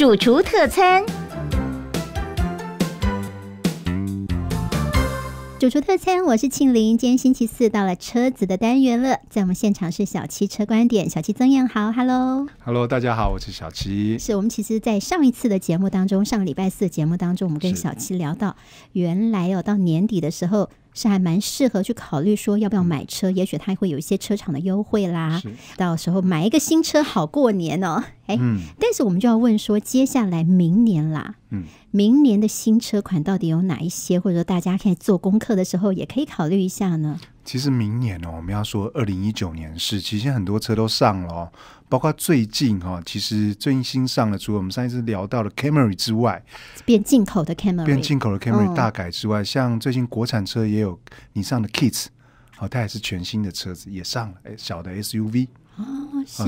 主厨特餐，主厨特餐，我是庆玲。今天星期四，到了车子的单元了。在我们现场是小七车观点，小七曾彦豪，Hello，Hello，大家好，我是小七。是我们其实在上一次的节目当中，上礼拜四的节目当中，我们跟小七聊到，原来哦，到年底的时候。是还蛮适合去考虑说要不要买车，也许它会有一些车厂的优惠啦。到时候买一个新车好过年哦。哎，但是我们就要问说，接下来明年啦，嗯，明年的新车款到底有哪一些？或者说大家在做功课的时候，也可以考虑一下呢。其实明年哦，我们要说二零一九年是，其实很多车都上了。包括最近哈，其实最近新上的，除了我们上一次聊到的 Camry 之外，变进口的 Camry，变进口的 Camry 大改之外，像最近国产车也有你上的 Kids，哦，它也是全新的车子，也上了，哎，小的 SUV，哦，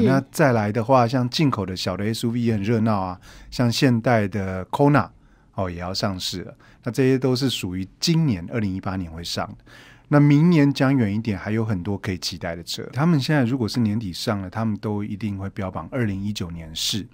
那再来的话，像进口的小的 SUV 也很热闹啊，像现代的 k o n a 哦，也要上市了，那这些都是属于今年二零一八年会上。那明年讲远一点，还有很多可以期待的车。他们现在如果是年底上了，他们都一定会标榜二零一九年试。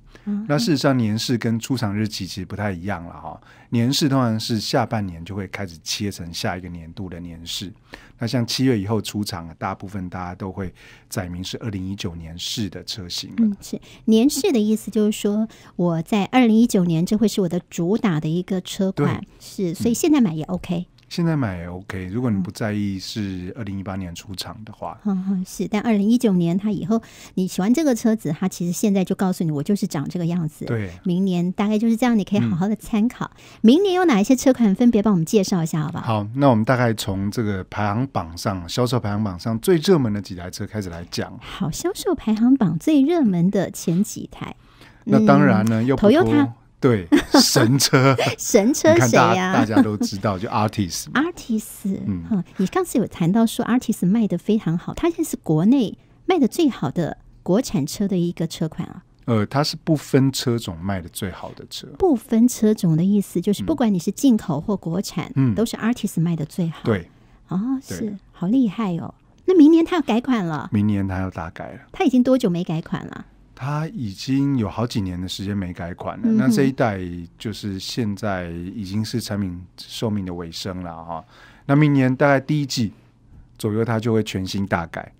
那事实上年试跟出厂日期其实不太一样了哈。年试通常是下半年就会开始切成下一个年度的年试。那像七月以后出厂大部分大家都会载明是二零一九年试的车型。嗯，是年试的意思就是说，我在二零一九年这会是我的主打的一个车款，是所以现在买也 OK。现在买 OK，如果你不在意是二零一八年出厂的话，是。但二零一九年它以后，你喜欢这个车子，它其实现在就告诉你，我就是长这个样子。对，明年大概就是这样，你可以好好的参考。明年有哪一些车款分别帮我们介绍一下，好不好？好，那我们大概从这个排行榜上，销售排行榜上最热门的几台车开始来讲。好，销售排行榜最热门的前几台，那当然呢，又不。对，神车，神车，大呀？大家都知道，就 Artis，Artis，嗯，你上次有谈到说 Artis 卖的非常好，它现在是国内卖的最好的国产车的一个车款啊。呃，它是不分车种卖的最好的车。不分车种的意思就是，不管你是进口或国产，嗯，都是 Artis 卖的最好。对，哦，是，好厉害哦。那明年它要改款了。明年它要大改了。它已经多久没改款了？它已经有好几年的时间没改款了，那这一代就是现在已经是产品寿命的尾声了哈。那明年大概第一季左右，它就会全新大改。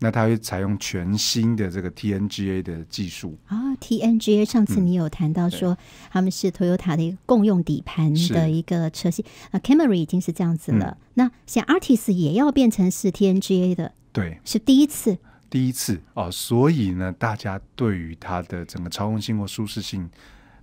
那它会采用全新的这个 TNGA 的技术啊。TNGA，上次你有谈到说他们是 Toyota 的一个共用底盘的一个车型，那 Camry 已经是这样子了。那像 RT i s 也要变成是 TNGA 的，对，是第一次。第一次哦，所以呢，大家对于它的整个操控性或舒适性，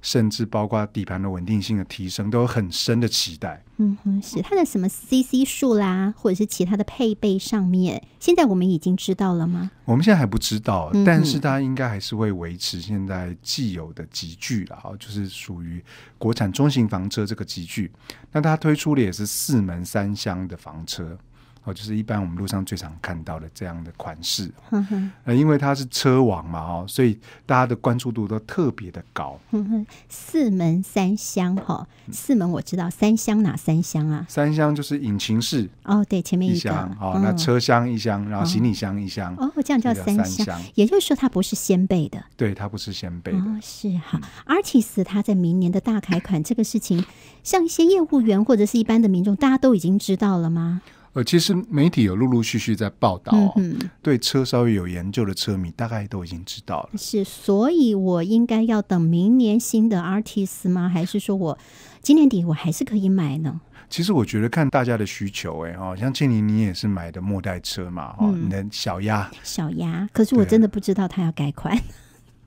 甚至包括底盘的稳定性的提升，都有很深的期待。嗯，哼，是它的什么 CC 数啦，或者是其他的配备上面，现在我们已经知道了吗？我们现在还不知道，但是它应该还是会维持现在既有的集聚了啊，就是属于国产中型房车这个集聚。那它推出的也是四门三厢的房车。哦，就是一般我们路上最常看到的这样的款式。嗯哼，呃，因为它是车网嘛，哦，所以大家的关注度都特别的高。嗯哼，四门三厢哈，四门我知道，三厢哪三厢啊？三厢就是引擎室。哦，对，前面一厢。好，那车厢一厢，然后行李箱一厢。哦，这样叫三厢。也就是说，它不是先辈的。对，它不是先辈的。是哈，a r t y 斯它在明年的大改款这个事情，像一些业务员或者是一般的民众，大家都已经知道了吗？呃，其实媒体有陆陆续续在报道，对车稍微有研究的车迷大概都已经知道了。是，所以我应该要等明年新的 RT 四吗？还是说我今年底我还是可以买呢？其实我觉得看大家的需求，哎哦，像庆琳你也是买的末代车嘛，哦，你的小鸭小鸭，可是我真的不知道它要改款。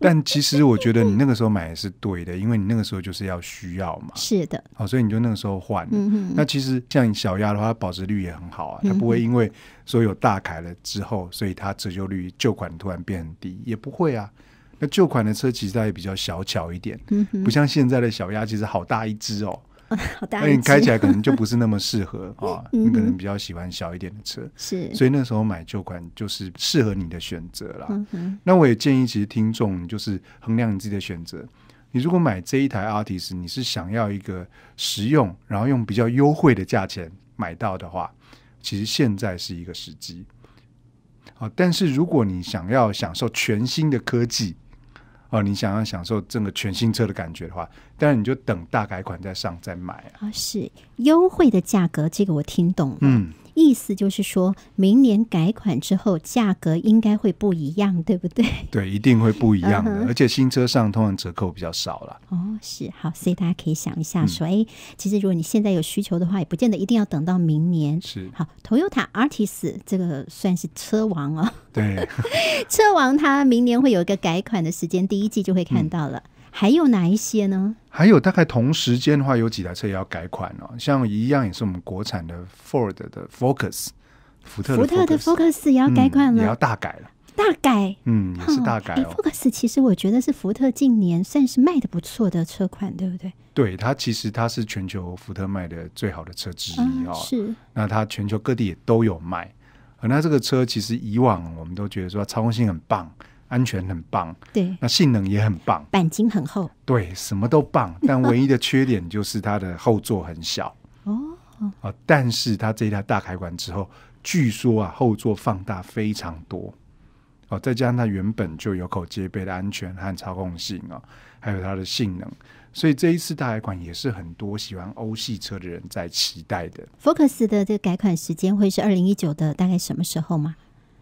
但其实我觉得你那个时候买也是对的，因为你那个时候就是要需要嘛。是的，哦，所以你就那个时候换。那其实像小鸭的话，保值率也很好啊，它不会因为说有大改了之后，所以它折旧率旧款突然变很低，也不会啊。那旧款的车其实它也比较小巧一点，不像现在的小鸭其实好大一只哦。那你开起来可能就不是那么适合 啊，你可能比较喜欢小一点的车，是，所以那时候买旧款就是适合你的选择了。那我也建议其实听众，就是衡量你自己的选择。你如果买这一台 a r artist，你是想要一个实用，然后用比较优惠的价钱买到的话，其实现在是一个时机。好，但是如果你想要享受全新的科技。哦，你想要享受整个全新车的感觉的话，当然你就等大改款再上再买啊。是优惠的价格，这个我听懂了。意思就是说，明年改款之后价格应该会不一样，对不对？对，一定会不一样的，而且新车上通常折扣比较少了。哦，是好，所以大家可以想一下，说，哎，其实如果你现在有需求的话，也不见得一定要等到明年。是好，Toyota a R T i S 这个算是车王哦。对，车王它明年会有一个改款的时间，第一季就会看到了。还有哪一些呢？还有大概同时间的话，有几台车也要改款哦，像一样也是我们国产的 Ford 的 Focus，福特福特的 Focus 也要改款了，也要大改了。大改，嗯，也是大改哦。Focus 其实我觉得是福特近年算是卖的不错的车款，对不对？对它其实它是全球福特卖的最好的车之一哦。是。那它全球各地也都有卖，那这个车其实以往我们都觉得说操控性很棒。安全很棒，对，那性能也很棒，钣金很厚，对，什么都棒。但唯一的缺点就是它的后座很小哦，啊，但是它这一台大改款之后，据说啊后座放大非常多，哦，再加上它原本就有口皆碑的安全和操控性啊，还有它的性能，所以这一次大改款也是很多喜欢欧系车的人在期待的。福克斯的这个改款时间会是二零一九的大概什么时候吗？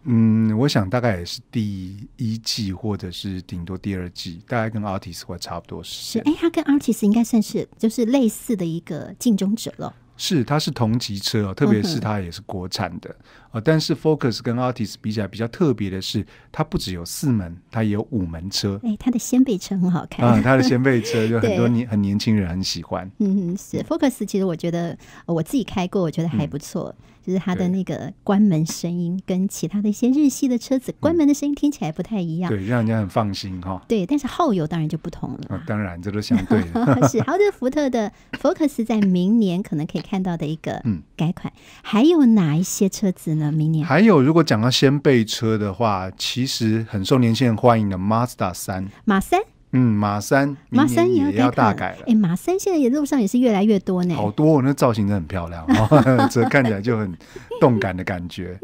嗯，我想大概也是第一季，或者是顶多第二季，大概跟 Artists 会差不多是。是，哎，他跟 a r t i s t 应该算是就是类似的一个竞争者了。是，它是同级车哦，特别是它也是国产的啊。但是 Focus 跟 Artist 比起来比较特别的是，它不只有四门，它也有五门车。哎，它的掀背车很好看嗯，它的掀背车有 很多年很年轻人很喜欢。嗯是 Focus，其实我觉得我自己开过，我觉得还不错。就是它的那个关门声音跟其他的一些日系的车子关门的声音听起来不太一样，对，让人家很放心哈。对，但是耗油当然就不同了。当然这都相对 是。好的，福特的 Focus 在明年可能可以开。看到的一个嗯改款，还有哪一些车子呢？明年还有，如果讲到先辈车的话，其实很受年轻人欢迎的马自达三马三嗯马三马三也要大改了。哎，马三现在也路上也是越来越多呢，好多，那造型真的很漂亮，这看起来就很动感的感觉。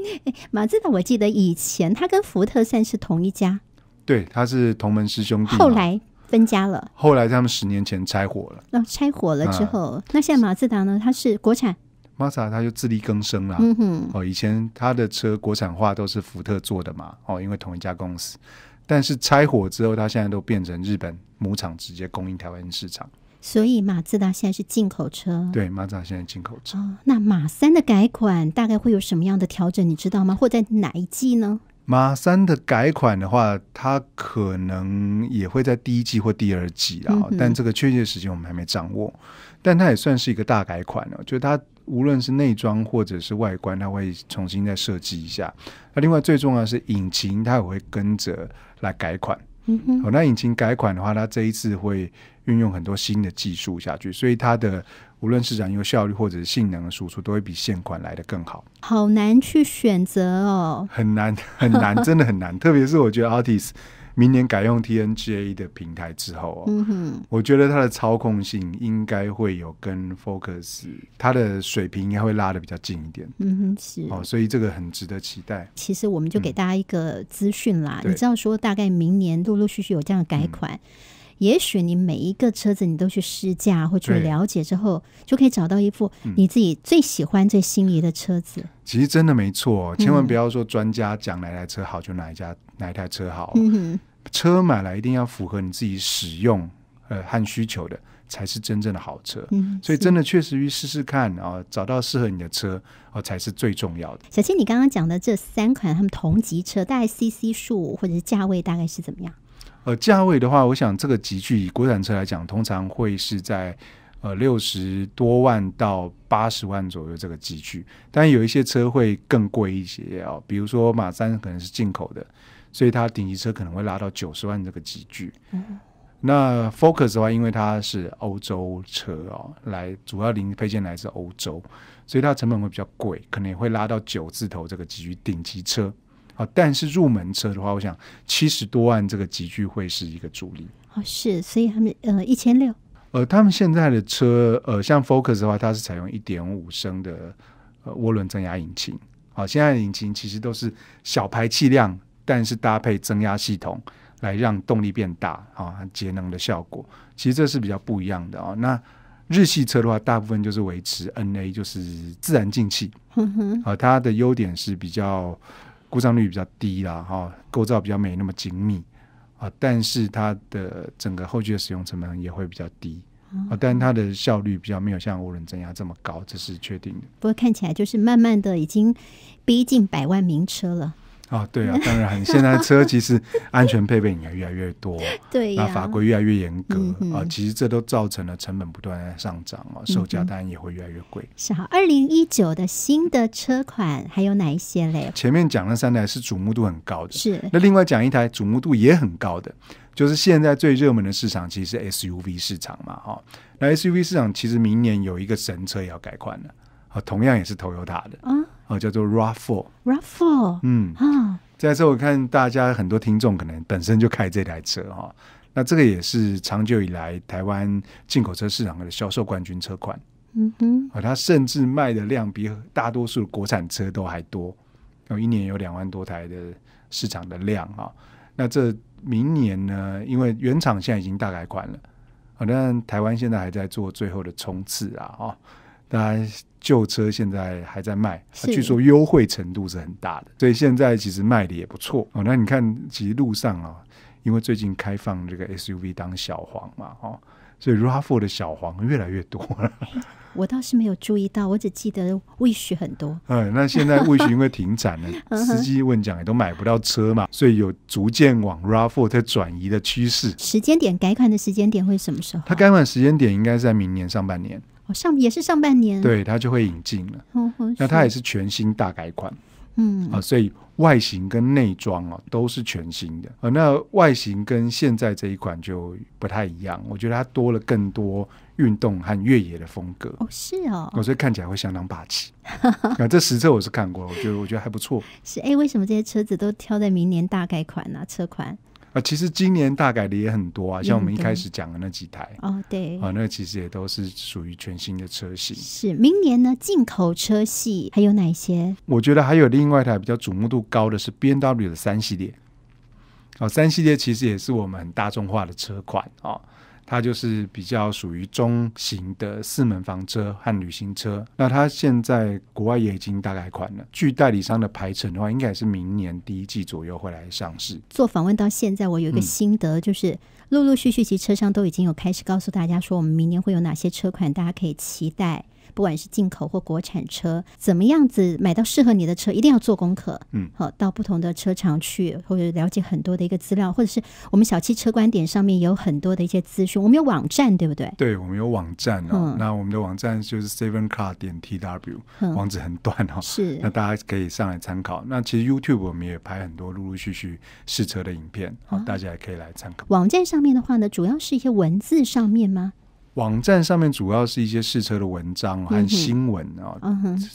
马自达，我记得以前它跟福特算是同一家，对，它是同门师兄。后来。分家了，后来他们十年前拆伙了。那拆伙了之后，那现在马自达呢？它是国产。马自达他就自力更生了。嗯哼。哦，以前他的车国产化都是福特做的嘛，哦，因为同一家公司。但是拆伙之后，他现在都变成日本母厂直接供应台湾市场。所以马自达现在是进口车。对，马自达现在进口车。哦，那马三的改款大概会有什么样的调整？你知道吗？或在哪一季呢？马三的改款的话，它可能也会在第一季或第二季啊，但这个确切时间我们还没掌握。但它也算是一个大改款了，就是它无论是内装或者是外观，它会重新再设计一下。那另外最重要是引擎，它也会跟着来改款。好，那引擎改款的话，它这一次会运用很多新的技术下去，所以它的无论是燃油效率或者是性能的输出，都会比现款来的更好。好难去选择哦，很难很难，真的很难，特别是我觉得 Artis。明年改用 TNGA 的平台之后哦，我觉得它的操控性应该会有跟 Focus 它的水平应该会拉的比较近一点。嗯哼，是哦，所以这个很值得期待。其实我们就给大家一个资讯啦，你知道说大概明年陆陆续续有这样的改款，也许你每一个车子你都去试驾或去了解之后，就可以找到一副你自己最喜欢、最心仪的车子。其实真的没错，千万不要说专家讲哪台车好就哪一家哪一台车好。车买来一定要符合你自己使用呃和需求的，才是真正的好车。嗯，所以真的确实去试试看啊，找到适合你的车啊才是最重要的。小青，你刚刚讲的这三款，他们同级车大概 CC 数或者是价位大概是怎么样？呃，价位的话，我想这个级距以国产车来讲，通常会是在呃六十多万到八十万左右这个集距，但有一些车会更贵一些啊，比如说马三可能是进口的。所以它顶级车可能会拉到九十万这个级距，那 Focus 的话，因为它是欧洲车哦，来主要零配件来自欧洲，所以它成本会比较贵，可能也会拉到九字头这个级距。顶级车啊，但是入门车的话，我想七十多万这个级距会是一个主力啊。是，所以他们呃一千六，呃，他们现在的车呃，像 Focus 的话，它是采用一点五升的涡轮增压引擎啊。现在的引擎其实都是小排气量。但是搭配增压系统来让动力变大啊，节能的效果，其实这是比较不一样的啊。那日系车的话，大部分就是维持 N A，就是自然进气。哼。啊，它的优点是比较故障率比较低啦，哈，构造比较没那么精密啊，但是它的整个后续的使用成本也会比较低啊，但它的效率比较没有像涡轮增压这么高，这是确定的。不过看起来就是慢慢的已经逼近百万名车了。啊，对啊，当然现在车其实安全配备也越来越多，那法规越来越严格啊，其实这都造成了成本不断上涨啊，售价当然也会越来越贵。是好，二零一九的新的车款还有哪一些嘞？前面讲了三台是瞩目度很高的，是那另外讲一台瞩目度也很高的，就是现在最热门的市场，其实 SUV 市场嘛，哈，那 SUV 市场其实明年有一个神车要改款了，啊，同样也是 Toyota 的，嗯。叫做 Raffle，Raffle，嗯啊，这台车我看大家很多听众可能本身就开这台车哈，那这个也是长久以来台湾进口车市场的销售冠军车款，嗯哼，啊，它甚至卖的量比大多数国产车都还多，有一年有两万多台的市场的量啊。那这明年呢，因为原厂现在已经大改款了，好，但台湾现在还在做最后的冲刺啊，哦，大家。旧车现在还在卖，据说优惠程度是很大的，所以现在其实卖的也不错。哦，那你看，其实路上啊，因为最近开放这个 SUV 当小黄嘛，所以 r a f a 的小黄越来越多了。我倒是没有注意到，我只记得 Wish 很多。嗯，那现在 Wish 因为停产了，司机问讲也都买不到车嘛，所以有逐渐往 r a f a 在转移的趋势。时间点改款的时间点会什么时候？它改款时间点应该在明年上半年。上也是上半年，对它就会引进了。那它也是全新大改款，嗯啊，所以外形跟内装哦都是全新的呃，那外形跟现在这一款就不太一样，我觉得它多了更多运动和越野的风格。哦，是哦，所以看起来会相当霸气。那这实测我是看过，我觉得我觉得还不错。是哎，为什么这些车子都挑在明年大改款呢？车款。啊，其实今年大改的也很多啊，像我们一开始讲的那几台哦，对啊，那其实也都是属于全新的车型。是，明年呢，进口车系还有哪些？我觉得还有另外一台比较瞩目度高的是 B M W 的三系列。哦，三系列其实也是我们大众化的车款啊。它就是比较属于中型的四门房车和旅行车。那它现在国外也已经大改款了，据代理商的排程的话，应该也是明年第一季左右会来上市。做访问到现在，我有一个心得，就是陆陆续续，其实车商都已经有开始告诉大家说，我们明年会有哪些车款，大家可以期待。不管是进口或国产车，怎么样子买到适合你的车，一定要做功课。嗯，好，到不同的车厂去，或者了解很多的一个资料，或者是我们小汽车观点上面有很多的一些资讯。我们有网站，对不对？对，我们有网站哦。那我们的网站就是 seven car 点 tw 网址很短哦。是。那大家可以上来参考。那其实 YouTube 我们也拍很多陆陆续续试车的影片，好、大家也可以来参考。网站上面的话呢，主要是一些文字上面吗？网站上面主要是一些试车的文章和新闻啊，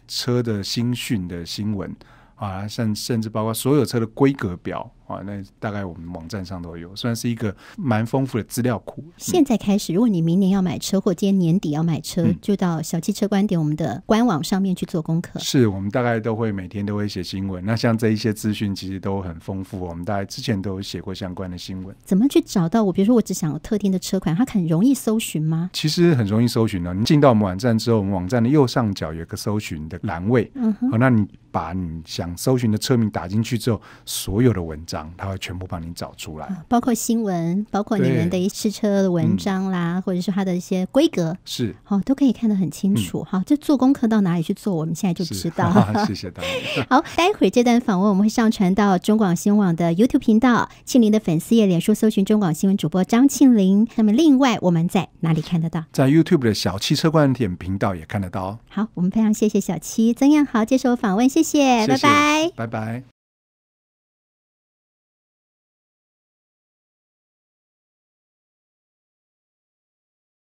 车的新讯的新闻啊，甚甚至包括所有车的规格表。啊，那大概我们网站上都有，算是一个蛮丰富的资料库。现在开始，如果你明年要买车，或今年年底要买车，就到小汽车观点我们的官网上面去做功课。是我们大概都会每天都会写新闻，那像这一些资讯其实都很丰富，我们大概之前都有写过相关的新闻。怎么去找到我？比如说我只想特定的车款，它很容易搜寻吗？其实很容易搜寻的。你进到我们网站之后，我们网站的右上角有一个搜寻的栏位，嗯好，那你把你想搜寻的车名打进去之后，所有的文章。他会全部帮您找出来，包括新闻，包括你们的一试车文章啦，或者是它的一些规格，是好都可以看得很清楚好，这做功课到哪里去做，我们现在就知道。谢谢大家。好，待会儿这段访问我们会上传到中广新闻网的 YouTube 频道，庆林的粉丝页、脸书搜寻中广新闻主播张庆林。那么另外我们在哪里看得到？在 YouTube 的小汽车观点频道也看得到。好，我们非常谢谢小七曾彦豪接受访问，谢谢，拜拜，拜拜。